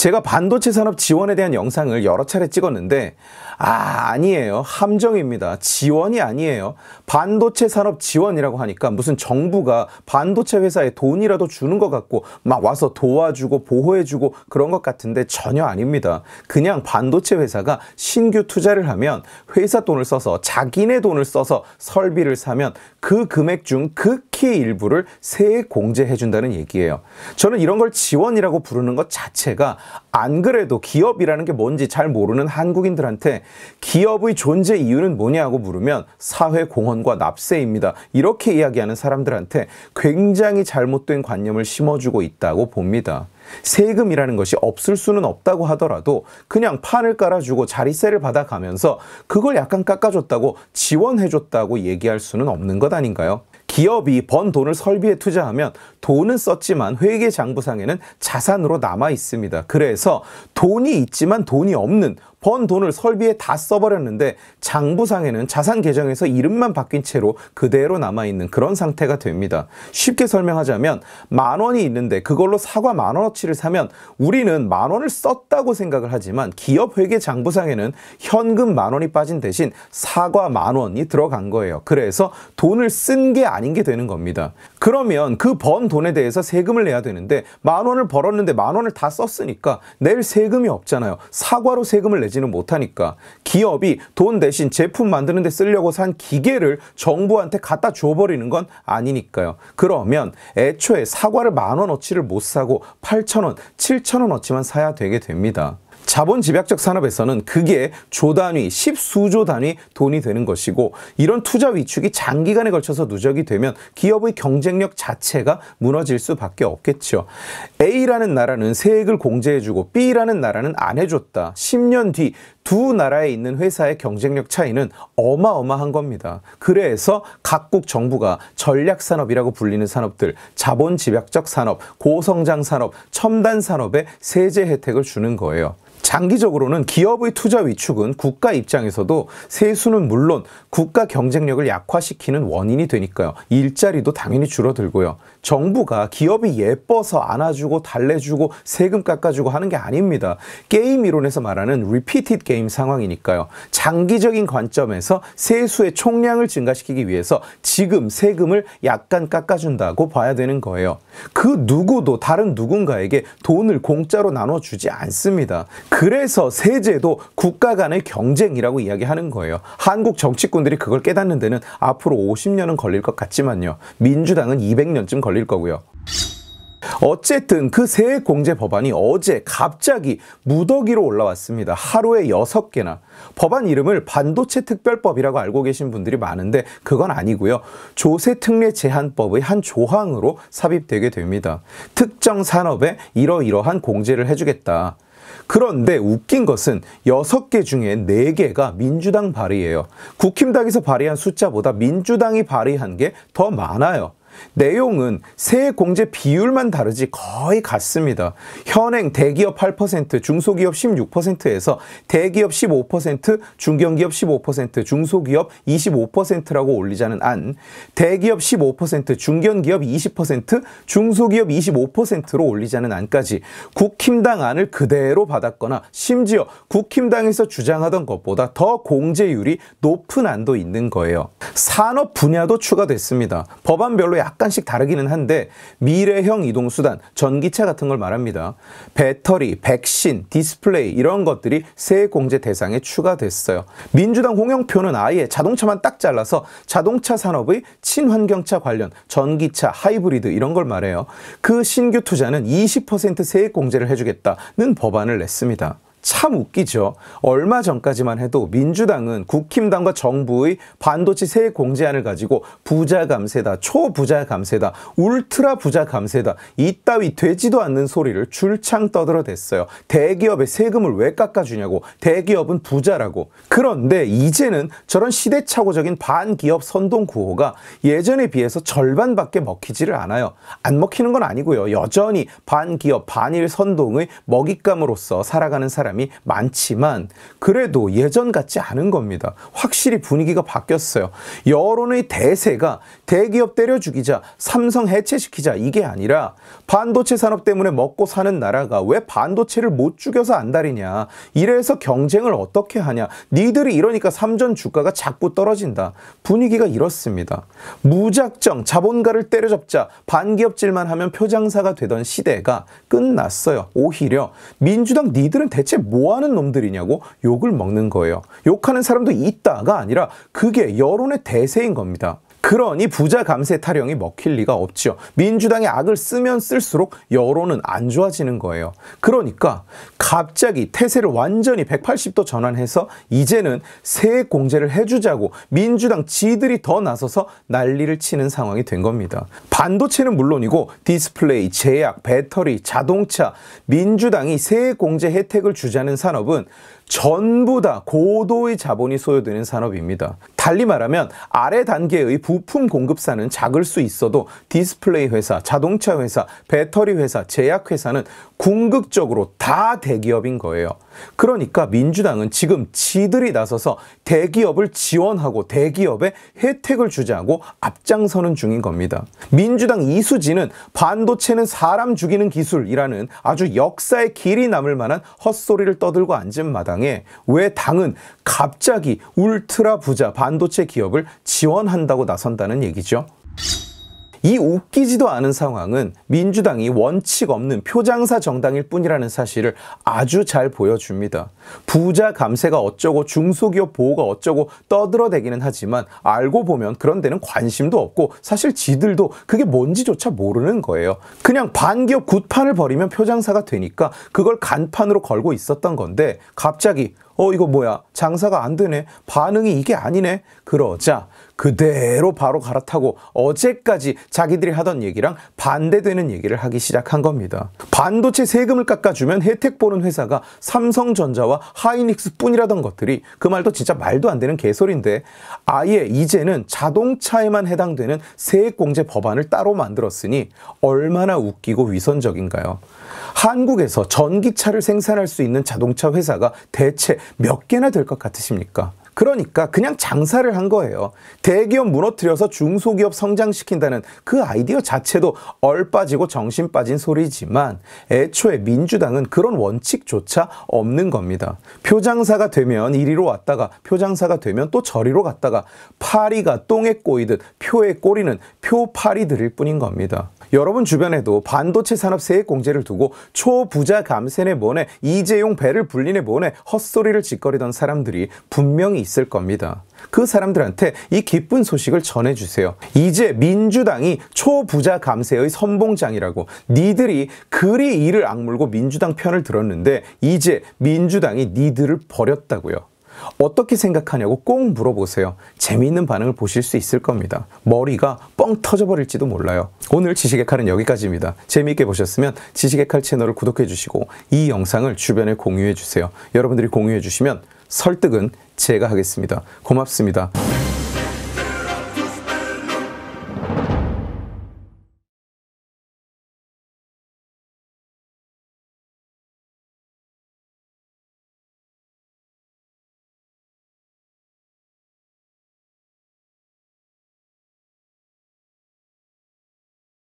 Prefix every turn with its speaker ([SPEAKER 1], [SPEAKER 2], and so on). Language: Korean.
[SPEAKER 1] 제가 반도체 산업 지원에 대한 영상을 여러 차례 찍었는데 아 아니에요 함정입니다 지원이 아니에요 반도체 산업 지원이라고 하니까 무슨 정부가 반도체 회사에 돈이라도 주는 것 같고 막 와서 도와주고 보호해주고 그런 것 같은데 전혀 아닙니다 그냥 반도체 회사가 신규 투자를 하면 회사 돈을 써서 자기네 돈을 써서 설비를 사면 그 금액 중그 특히 일부를 세액 공제해 준다는 얘기예요. 저는 이런 걸 지원이라고 부르는 것 자체가 안 그래도 기업이라는 게 뭔지 잘 모르는 한국인들한테 기업의 존재 이유는 뭐냐고 물으면 사회 공헌과 납세입니다. 이렇게 이야기하는 사람들한테 굉장히 잘못된 관념을 심어주고 있다고 봅니다. 세금이라는 것이 없을 수는 없다고 하더라도 그냥 판을 깔아주고 자리세를 받아가면서 그걸 약간 깎아줬다고 지원해줬다고 얘기할 수는 없는 것 아닌가요? 기업이 번 돈을 설비에 투자하면 돈은 썼지만 회계 장부상에는 자산으로 남아 있습니다. 그래서 돈이 있지만 돈이 없는 번 돈을 설비에 다 써버렸는데 장부상에는 자산 계정에서 이름만 바뀐 채로 그대로 남아있는 그런 상태가 됩니다. 쉽게 설명하자면 만 원이 있는데 그걸로 사과 만 원어치를 사면 우리는 만 원을 썼다고 생각을 하지만 기업 회계 장부상에는 현금 만 원이 빠진 대신 사과 만 원이 들어간 거예요. 그래서 돈을 쓴 게 아닌 게 되는 겁니다. 그러면 그 번 돈에 대해서 세금을 내야 되는데 만 원을 벌었는데 만 원을 다 썼으니까 낼 세금이 없잖아요. 사과로 세금을 내 되지는 못하니까 기업이 돈 대신 제품 만드는 데 쓰려고 산 기계를 정부한테 갖다 줘버리는 건 아니니까요. 그러면 애초에 사과를 만 원어치를 못 사고 8천 원, 7천 원어치만 사야 되게 됩니다. 자본 집약적 산업에서는 그게 조 단위, 십수조 단위 돈이 되는 것이고 이런 투자 위축이 장기간에 걸쳐서 누적이 되면 기업의 경쟁력 자체가 무너질 수밖에 없겠죠. A라는 나라는 세액을 공제해주고 B라는 나라는 안 해줬다. 10년 뒤두 나라에 있는 회사의 경쟁력 차이는 어마어마한 겁니다. 그래서 각국 정부가 전략 산업이라고 불리는 산업들, 자본 집약적 산업, 고성장 산업, 첨단 산업에 세제 혜택을 주는 거예요. 장기적으로는 기업의 투자 위축은 국가 입장에서도 세수는 물론 국가 경쟁력을 약화시키는 원인이 되니까요. 일자리도 당연히 줄어들고요. 정부가 기업이 예뻐서 안아주고 달래주고 세금 깎아주고 하는 게 아닙니다. 게임 이론에서 말하는 리피티드 게임 상황이니까요. 장기적인 관점에서 세수의 총량을 증가시키기 위해서 지금 세금을 약간 깎아준다고 봐야 되는 거예요. 그 누구도 다른 누군가에게 돈을 공짜로 나눠주지 않습니다. 그래서 세제도 국가 간의 경쟁이라고 이야기하는 거예요. 한국 정치꾼들이 그걸 깨닫는 데는 앞으로 50년은 걸릴 것 같지만요. 민주당은 200년쯤 걸릴 걸릴 거고요. 어쨌든 그 세액 공제 법안이 어제 갑자기 무더기로 올라왔습니다. 하루에 6 개나 법안 이름을 반도체 특별법이라고 알고 계신 분들이 많은데 그건 아니고요. 조세 특례 제한법의 한 조항으로 삽입되게 됩니다. 특정 산업에 이러이러한 공제를 해주겠다. 그런데 웃긴 것은 6개 중에 4개가 민주당 발의예요. 국힘당에서 발의한 숫자보다 민주당이 발의한 게 더 많아요. 내용은 세액 공제 비율만 다르지 거의 같습니다. 현행 대기업 8%, 중소기업 16%에서 대기업 15%, 중견기업 15%, 중소기업 25%라고 올리자는 안, 대기업 15%, 중견기업 20%, 중소기업 25%로 올리자는 안까지 국힘당 안을 그대로 받았거나 심지어 국힘당에서 주장하던 것보다 더 공제율이 높은 안도 있는 거예요. 산업 분야도 추가됐습니다. 법안별로 약간씩 다르기는 한데 미래형 이동수단, 전기차 같은 걸 말합니다. 배터리, 백신, 디스플레이 이런 것들이 세공제 액 대상에 추가됐어요. 민주당 홍영표는 아예 자동차만 딱 잘라서 자동차 산업의 친환경차 관련 전기차, 하이브리드 이런 걸 말해요. 그 신규 투자는 20% 세액공제를 해주겠다는 법안을 냈습니다. 참 웃기죠. 얼마 전까지만 해도 민주당은 국힘당과 정부의 반도체 세액 공제안을 가지고 부자 감세다, 초부자 감세다, 울트라 부자 감세다, 이따위 되지도 않는 소리를 줄창 떠들어댔어요. 대기업의 세금을 왜 깎아주냐고, 대기업은 부자라고. 그런데 이제는 저런 시대착오적인 반기업 선동 구호가 예전에 비해서 절반밖에 먹히지를 않아요. 안 먹히는 건 아니고요. 여전히 반기업, 반일 선동의 먹잇감으로서 살아가는 사람 사람이 많지만 그래도 예전 같지 않은 겁니다. 확실히 분위기가 바뀌었어요. 여론의 대세가 대기업 때려 죽이자, 삼성 해체시키자 이게 아니라 반도체 산업 때문에 먹고 사는 나라가 왜 반도체를 못 죽여서 안달이냐. 이래서 경쟁을 어떻게 하냐. 니들이 이러니까 삼전 주가가 자꾸 떨어진다. 분위기가 이렇습니다. 무작정 자본가를 때려잡자 반기업질만 하면 표장사가 되던 시대가 끝났어요. 오히려 민주당 니들은 대체 뭐 하는 놈들이냐고 욕을 먹는 거예요. 욕하는 사람도 있다가 아니라 그게 여론의 대세인 겁니다. 그러니 부자 감세 타령이 먹힐 리가 없지요. 민주당의 악을 쓰면 쓸수록 여론은 안 좋아지는 거예요. 그러니까 갑자기 태세를 완전히 180도 전환해서 이제는 세액 공제를 해주자고 민주당 지들이 더 나서서 난리를 치는 상황이 된 겁니다. 반도체는 물론이고 디스플레이, 제약, 배터리, 자동차 민주당이 세액 공제 혜택을 주자는 산업은 전부 다 고도의 자본이 소요되는 산업입니다. 달리 말하면 아래 단계의 부품 공급사는 작을 수 있어도 디스플레이 회사, 자동차 회사, 배터리 회사, 제약 회사는 궁극적으로 다 대기업인 거예요. 그러니까 민주당은 지금 지들이 나서서 대기업을 지원하고 대기업에 혜택을 주자고 앞장서는 중인 겁니다. 민주당 이수진은 반도체는 사람 죽이는 기술이라는 아주 역사의 길이 남을 만한 헛소리를 떠들고 앉은 마당 상에왜 당은 갑자기 울트라 부자 반도체 기업을 지원한다고 나선다는 얘기죠. 이 웃기지도 않은 상황은 민주당이 원칙 없는 표장사 정당일 뿐이라는 사실을 아주 잘 보여줍니다. 부자 감세가 어쩌고 중소기업 보호가 어쩌고 떠들어대기는 하지만 알고 보면 그런 데는 관심도 없고 사실 지들도 그게 뭔지조차 모르는 거예요. 그냥 반기업 굿판을 버리면 표장사가 되니까 그걸 간판으로 걸고 있었던 건데 갑자기 어 이거 뭐야 장사가 안 되네 반응이 이게 아니네 그러자 그대로 바로 갈아타고 어제까지 자기들이 하던 얘기랑 반대되는 얘기를 하기 시작한 겁니다. 반도체 세금을 깎아주면 혜택 보는 회사가 삼성전자와 하이닉스 뿐이라던 것들이 그 말도 진짜 말도 안 되는 개소리인데 아예 이제는 자동차에만 해당되는 세액공제 법안을 따로 만들었으니 얼마나 웃기고 위선적인가요. 한국에서 전기차를 생산할 수 있는 자동차 회사가 대체 몇 개나 될 것 같으십니까? 그러니까 그냥 장사를 한 거예요. 대기업 무너뜨려서 중소기업 성장시킨다는 그 아이디어 자체도 얼 빠지고 정신 빠진 소리지만 애초에 민주당은 그런 원칙조차 없는 겁니다. 표장사가 되면 이리로 왔다가 표장사가 되면 또 저리로 갔다가 파리가 똥에 꼬이듯 표에 꼬리는 표파리들일 뿐인 겁니다. 여러분 주변에도 반도체 산업 세액공제를 두고 초부자 감세네 뭐네 이재용 배를 불리네 뭐네 헛소리를 짓거리던 사람들이 분명히 있을 겁니다. 그 사람들한테 이 기쁜 소식을 전해주세요. 이제 민주당이 초부자 감세의 선봉장이라고 니들이 그리 이를 악물고 민주당 편을 들었는데 이제 민주당이 니들을 버렸다고요. 어떻게 생각하냐고 꼭 물어보세요. 재미있는 반응을 보실 수 있을 겁니다. 머리가 뻥 터져버릴지도 몰라요. 오늘 지식의 칼은 여기까지입니다. 재미있게 보셨으면 지식의 칼 채널을 구독해주시고 이 영상을 주변에 공유해주세요. 여러분들이 공유해주시면 설득은 제가 하겠습니다. 고맙습니다.